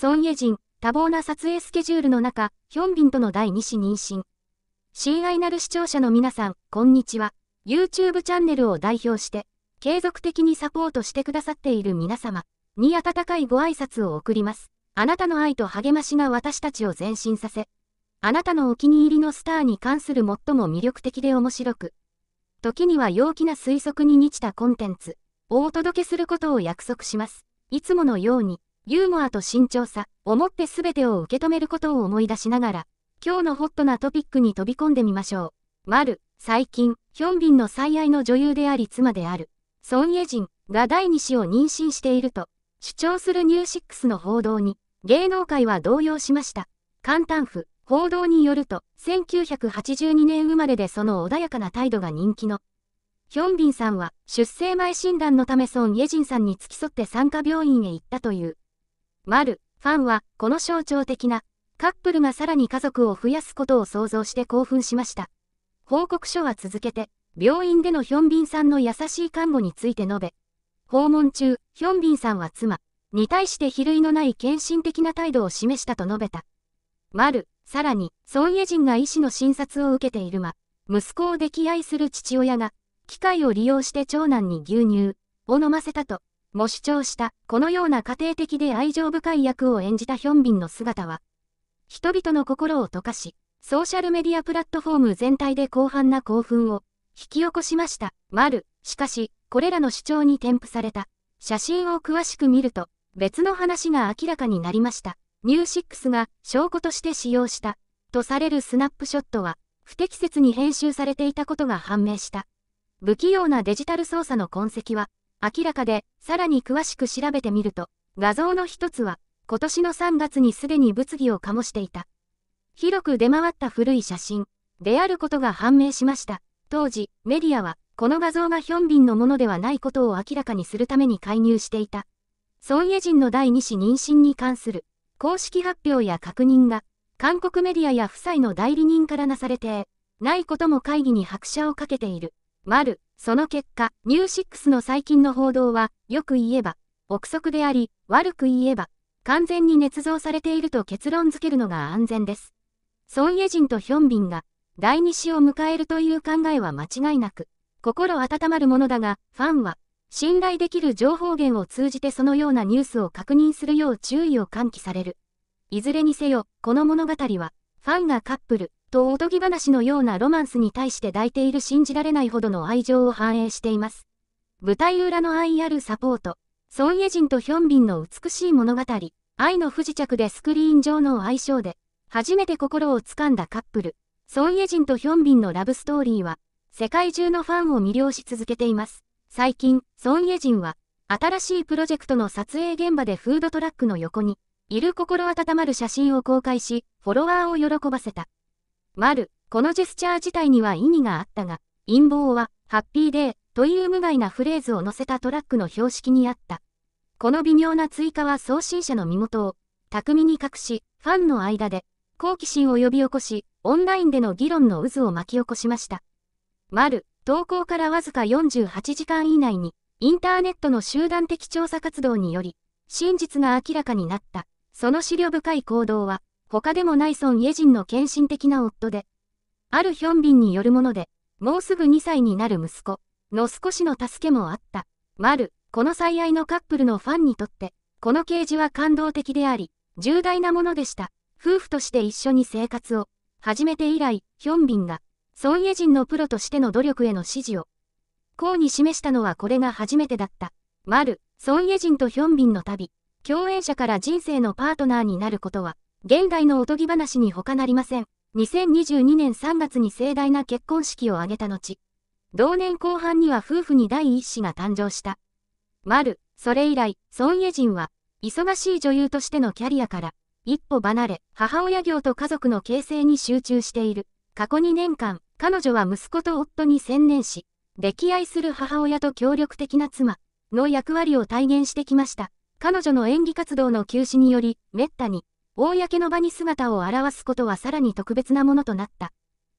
ソン・イェジン、多忙な撮影スケジュールの中、ヒョンビンとの第2子妊娠。親愛なる視聴者の皆さん、こんにちは。YouTube チャンネルを代表して、継続的にサポートしてくださっている皆様に温かいご挨拶を送ります。あなたの愛と励ましが私たちを前進させ、あなたのお気に入りのスターに関する最も魅力的で面白く、時には陽気な推測に満ちたコンテンツをお届けすることを約束します。いつものように。ユーモアと慎重さ、思って全てを受け止めることを思い出しながら、今日のホットなトピックに飛び込んでみましょう。丸、最近、ヒョンビンの最愛の女優であり妻である、ソン・イェジンが第2子を妊娠していると、主張するニューシックスの報道に、芸能界は動揺しました。簡単譜、報道によると、1982年生まれでその穏やかな態度が人気の、ヒョンビンさんは、出生前診断のためソン・イェジンさんに付き添って産科病院へ行ったという。丸、ファンは、この象徴的な、カップルがさらに家族を増やすことを想像して興奮しました。報告書は続けて、病院でのヒョンビンさんの優しい看護について述べ、訪問中、ヒョンビンさんは妻に対して比類のない献身的な態度を示したと述べた。ル、さらに、ソン・エジンが医師の診察を受けているが、息子を溺愛する父親が、機械を利用して長男に牛乳を飲ませたと、も主張した、このような家庭的で愛情深い役を演じたヒョンビンの姿は、人々の心を溶かし、ソーシャルメディアプラットフォーム全体で広範な興奮を引き起こしました。丸、しかし、これらの主張に添付された写真を詳しく見ると、別の話が明らかになりました。ニュースが証拠として使用したとされるスナップショットは、不適切に編集されていたことが判明した。不器用なデジタル操作の痕跡は、明らかで、さらに詳しく調べてみると、画像の一つは、今年の3月にすでに物議を醸していた。広く出回った古い写真、であることが判明しました。当時、メディアは、この画像がヒョンビンのものではないことを明らかにするために介入していた。ソン・エジンの第二子妊娠に関する、公式発表や確認が、韓国メディアや夫妻の代理人からなされて、ないことも会議に拍車をかけている。丸、その結果、ニュー6の最近の報道は、よく言えば、憶測であり、悪く言えば、完全に捏造されていると結論付けるのが安全です。ソン・イェジンとヒョンビンが、第2子を迎えるという考えは間違いなく、心温まるものだが、ファンは、信頼できる情報源を通じてそのようなニュースを確認するよう注意を喚起される。いずれにせよ、この物語は、ファンがカップル、とおとぎ話のようなロマンスに対して抱いている信じられないほどの愛情を反映しています。舞台裏の愛あるサポート、ソン・エジンとヒョンビンの美しい物語、愛の不時着でスクリーン上の愛称で、初めて心をつかんだカップル、ソン・エジンとヒョンビンのラブストーリーは、世界中のファンを魅了し続けています。最近、ソン・エジンは、新しいプロジェクトの撮影現場でフードトラックの横に、いる心温まる写真を公開し、フォロワーを喜ばせた。丸、このジェスチャー自体には意味があったが、陰謀は、ハッピーデーという無害なフレーズを載せたトラックの標識にあった。この微妙な追加は送信者の身元を、巧みに隠し、ファンの間で、好奇心を呼び起こし、オンラインでの議論の渦を巻き起こしました。丸、投稿からわずか48時間以内に、インターネットの集団的調査活動により、真実が明らかになった、その資料深い行動は、他でもない孫家人の献身的な夫で、あるヒョンビンによるもので、もうすぐ2歳になる息子の少しの助けもあった。まる、この最愛のカップルのファンにとって、この掲示は感動的であり、重大なものでした。夫婦として一緒に生活を始めて以来、ヒョンビンが、孫家人のプロとしての努力への支持を、こうに示したのはこれが初めてだった。まる、孫家人とヒョンビンの旅、共演者から人生のパートナーになることは、現代のおとぎ話に他なりません。2022年3月に盛大な結婚式を挙げた後、同年後半には夫婦に第一子が誕生した。丸、それ以来、孫家人は、忙しい女優としてのキャリアから、一歩離れ、母親業と家族の形成に集中している。過去2年間、彼女は息子と夫に専念し、溺愛する母親と協力的な妻の役割を体現してきました。彼女の演技活動の休止により、滅多に公の場に姿を現すことはさらに特別なものとなった。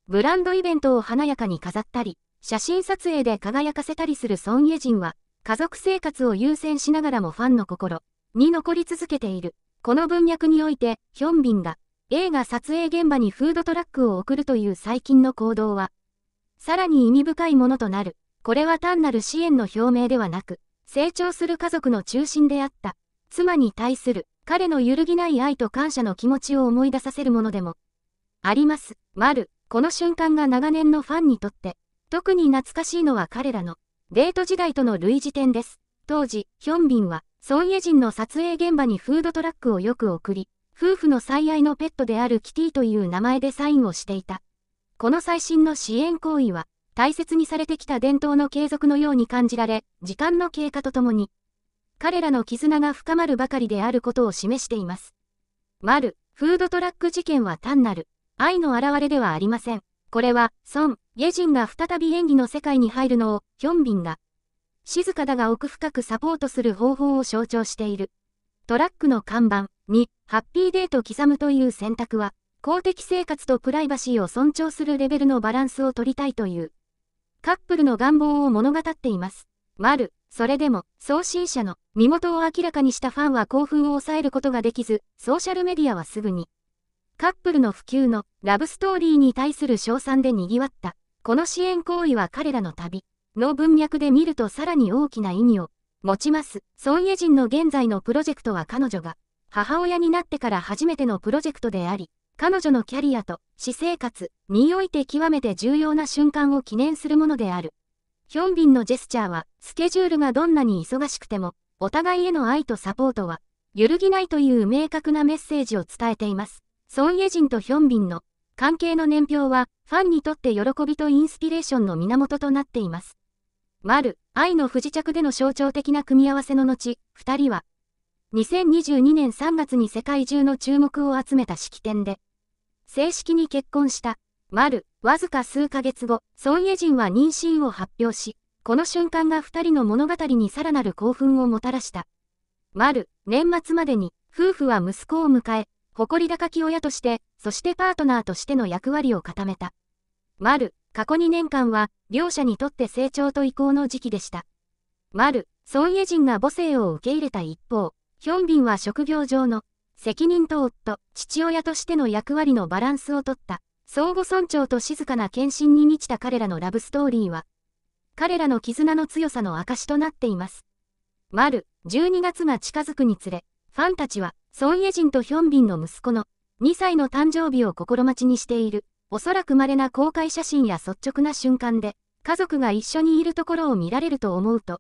ブランドイベントを華やかに飾ったり、写真撮影で輝かせたりするソン・イェジンは、家族生活を優先しながらもファンの心に残り続けている。この文脈において、ヒョンビンが映画撮影現場にフードトラックを送るという最近の行動は、さらに意味深いものとなる。これは単なる支援の表明ではなく、成長する家族の中心であった、妻に対する彼の揺るぎない愛と感謝の気持ちを思い出させるものでも、あります。丸、この瞬間が長年のファンにとって、特に懐かしいのは彼らの、デート時代との類似点です。当時、ヒョンビンは、ソン・エジンの撮影現場にフードトラックをよく送り、夫婦の最愛のペットであるキティという名前でサインをしていた。この最新の支援行為は、大切にされてきた伝統の継続のように感じられ、時間の経過とともに、彼らの絆が深まるばかりであることを示しています。丸、フードトラック事件は単なる愛の表れではありません。これは、孫、イジンが再び演技の世界に入るのを、ヒョンビンが、静かだが奥深くサポートする方法を象徴している。トラックの看板に、ハッピーデート刻むという選択は、公的生活とプライバシーを尊重するレベルのバランスを取りたいという、カップルの願望を物語っています。悪、それでも、送信者の身元を明らかにしたファンは興奮を抑えることができず、ソーシャルメディアはすぐに、カップルの普及のラブストーリーに対する称賛で賑わった。この支援行為は彼らの旅の文脈で見るとさらに大きな意味を持ちます。ソン・イジンの現在のプロジェクトは彼女が母親になってから初めてのプロジェクトであり、彼女のキャリアと私生活において極めて重要な瞬間を記念するものである。ヒョンビンのジェスチャーは、スケジュールがどんなに忙しくても、お互いへの愛とサポートは、揺るぎないという明確なメッセージを伝えています。ソン・イェジンとヒョンビンの関係の年表は、ファンにとって喜びとインスピレーションの源となっています。丸、愛の不時着での象徴的な組み合わせの後、2人は、2022年3月に世界中の注目を集めた式典で、正式に結婚した、丸、わずか数ヶ月後、ソン・イジンは妊娠を発表し、この瞬間が二人の物語にさらなる興奮をもたらした。丸、年末までに、夫婦は息子を迎え、誇り高き親として、そしてパートナーとしての役割を固めた。丸、過去2年間は、両者にとって成長と移行の時期でした。丸、ソン・イェジンが母性を受け入れた一方、ヒョンビンは職業上の、責任と夫、父親としての役割のバランスをとった。相互尊重と静かな献身に満ちた彼らのラブストーリーは、彼らの絆の強さの証となっています。丸、12月が近づくにつれ、ファンたちは、ソン・エジンとヒョンビンの息子の2歳の誕生日を心待ちにしている、おそらく稀な公開写真や率直な瞬間で、家族が一緒にいるところを見られると思うと、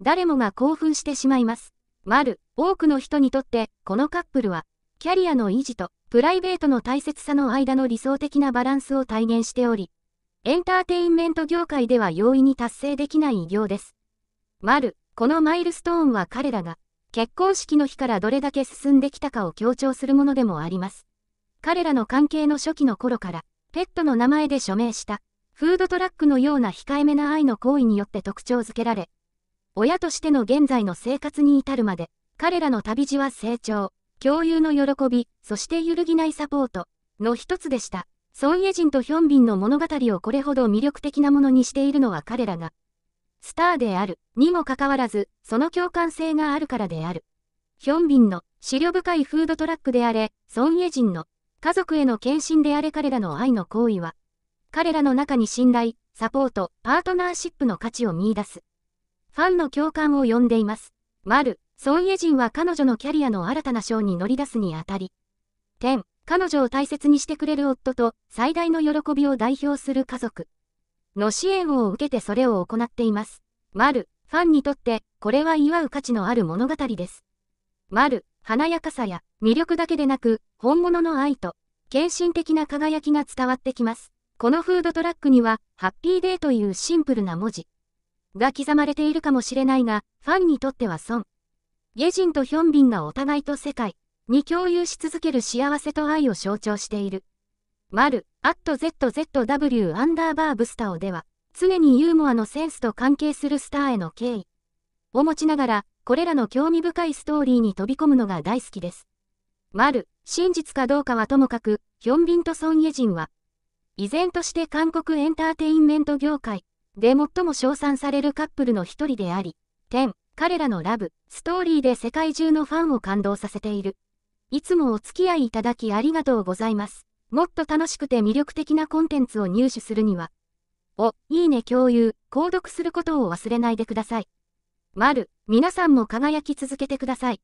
誰もが興奮してしまいます。丸、多くの人にとって、このカップルは、キャリアの維持とプライベートの大切さの間の理想的なバランスを体現しており、エンターテインメント業界では容易に達成できない偉業です。丸、このマイルストーンは彼らが結婚式の日からどれだけ進んできたかを強調するものでもあります。彼らの関係の初期の頃から、ペットの名前で署名した、フードトラックのような控えめな愛の行為によって特徴づけられ、親としての現在の生活に至るまで、彼らの旅路は成長、共有の喜び、そして揺るぎないサポートの一つでした。ソン・イジンとヒョンビンの物語をこれほど魅力的なものにしているのは彼らが、スターである、にもかかわらず、その共感性があるからである。ヒョンビンの、資料深いフードトラックであれ、ソン・イジンの、家族への献身であれ彼らの愛の行為は、彼らの中に信頼、サポート、パートナーシップの価値を見出す。ファンの共感を呼んでいます。丸。ソン・イェジンは彼女のキャリアの新たな章に乗り出すにあたり、天、彼女を大切にしてくれる夫と最大の喜びを代表する家族の支援を受けてそれを行っています。丸、ファンにとってこれは祝う価値のある物語です。丸、華やかさや魅力だけでなく本物の愛と献身的な輝きが伝わってきます。このフードトラックにはハッピーデーというシンプルな文字が刻まれているかもしれないがファンにとっては損。ゲジンとヒョンビンがお互いと世界に共有し続ける幸せと愛を象徴している。マル、アット ZZW アンダーバーブスタオでは、常にユーモアのセンスと関係するスターへの敬意を持ちながら、これらの興味深いストーリーに飛び込むのが大好きです。マル、真実かどうかはともかく、ヒョンビンとソン・イェジンは、依然として韓国エンターテインメント業界で最も称賛されるカップルの一人であり、彼らのラブ、ストーリーで世界中のファンを感動させている。いつもお付き合いいただきありがとうございます。もっと楽しくて魅力的なコンテンツを入手するには、お、いいね共有、購読することを忘れないでください。まる、皆さんも輝き続けてください。